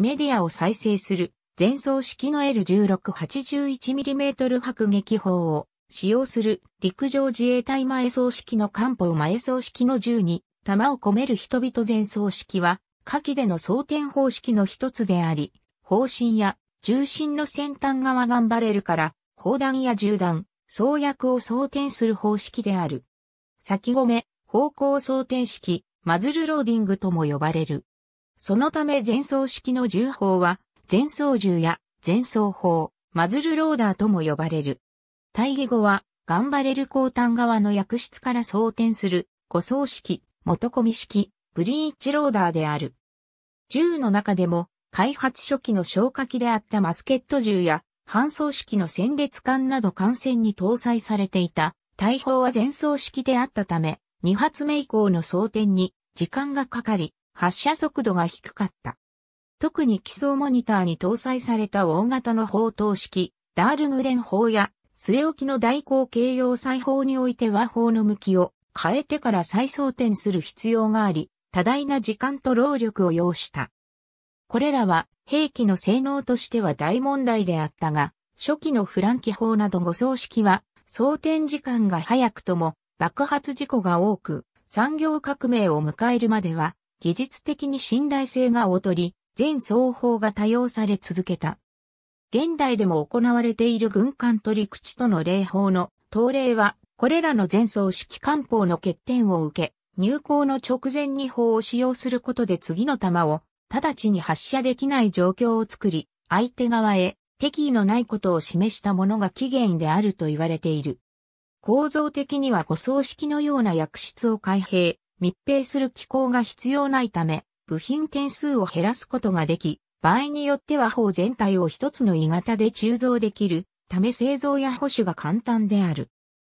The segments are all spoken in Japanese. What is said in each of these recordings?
メディアを再生する前奏式の L1681mm 迫撃砲を使用する陸上自衛隊前奏式の艦砲前奏式の銃に弾を込める人々前奏式は下記での装填方式の一つであり、方針や重心の先端側頑張れるから砲弾や銃弾、装薬を装填する方式である。先込め、方向装填式、マズルローディングとも呼ばれる。そのため前奏式の銃砲は、前奏銃や前奏砲、マズルローダーとも呼ばれる。対義語は、ガンバレル高端側の薬室から装填する、護送式、元込み式、ブリーチローダーである。銃の中でも、開発初期の消火器であったマスケット銃や、搬送式の戦列艦など艦船に搭載されていた、大砲は前奏式であったため、2発目以降の装填に時間がかかり、発射速度が低かった。特に基礎モニターに搭載された大型の砲塔式、ダールグレン砲や、据え置きの大口形容。裁砲においては砲の向きを変えてから再装填する必要があり、多大な時間と労力を要した。これらは兵器の性能としては大問題であったが、初期のフランキ砲など5装式は、装填時間が早くとも爆発事故が多く、産業革命を迎えるまでは技術的に信頼性が劣り、全奏法が多用され続けた。現代でも行われている軍艦取り口との礼法の東例は、これらの前奏式艦砲の欠点を受け、入港の直前に砲を使用することで次の弾を直ちに発射できない状況を作り、相手側へ敵意のないことを示したものが起源であると言われている。構造的には誤装式のような薬室を開閉、密閉する機構が必要ないため、部品点数を減らすことができ、場合によっては砲全体を一つの鋳型で鋳造できるため製造や保守が簡単である。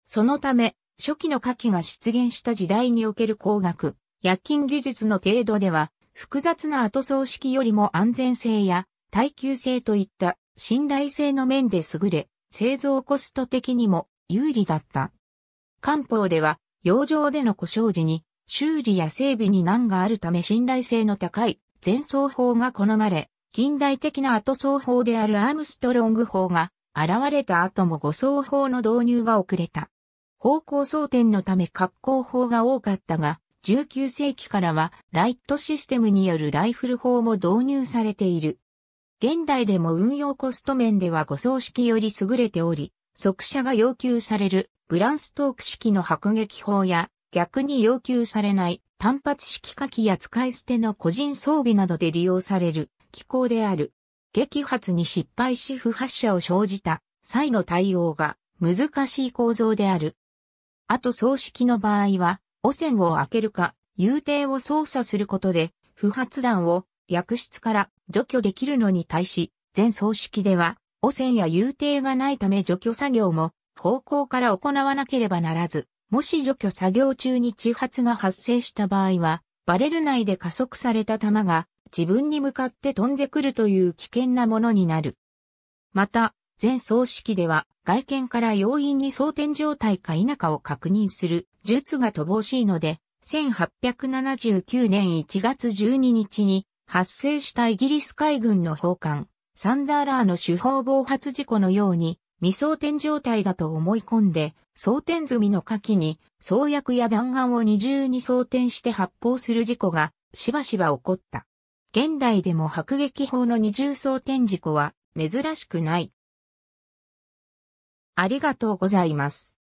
そのため、初期の火器が出現した時代における工学、薬金技術の程度では、複雑な後葬式よりも安全性や耐久性といった信頼性の面で優れ、製造コスト的にも有利だった。漢方では、洋上での故障時に修理や整備に難があるため信頼性の高い前奏法が好まれ、近代的な後奏法であるアームストロング法が現れた後も誤奏法の導入が遅れた。方向争点のため格好法が多かったが、19世紀からはライトシステムによるライフル法も導入されている。現代でも運用コスト面では誤奏式より優れており、速射が要求されるブランストーク式の迫撃法や逆に要求されない単発式火器や使い捨ての個人装備などで利用される機構である。撃発に失敗し不発射を生じた際の対応が難しい構造である。あと葬式の場合は、汚染を開けるか、遊艇を操作することで、不発弾を薬室から除去できるのに対し、全葬式では、汚染や遊艇がないため除去作業も、方向から行わなければならず、もし除去作業中に地発が発生した場合は、バレル内で加速された弾が自分に向かって飛んでくるという危険なものになる。また、全葬式では外見から容易に装填状態か否かを確認する術が乏しいので、1879年1月12日に発生したイギリス海軍の砲艦、サンダーラーの主砲暴発事故のように、未装填状態だと思い込んで、装填済みの火器に、創薬や弾丸を二重に装填して発砲する事故が、しばしば起こった。現代でも迫撃砲の二重装填事故は、珍しくない。ありがとうございます。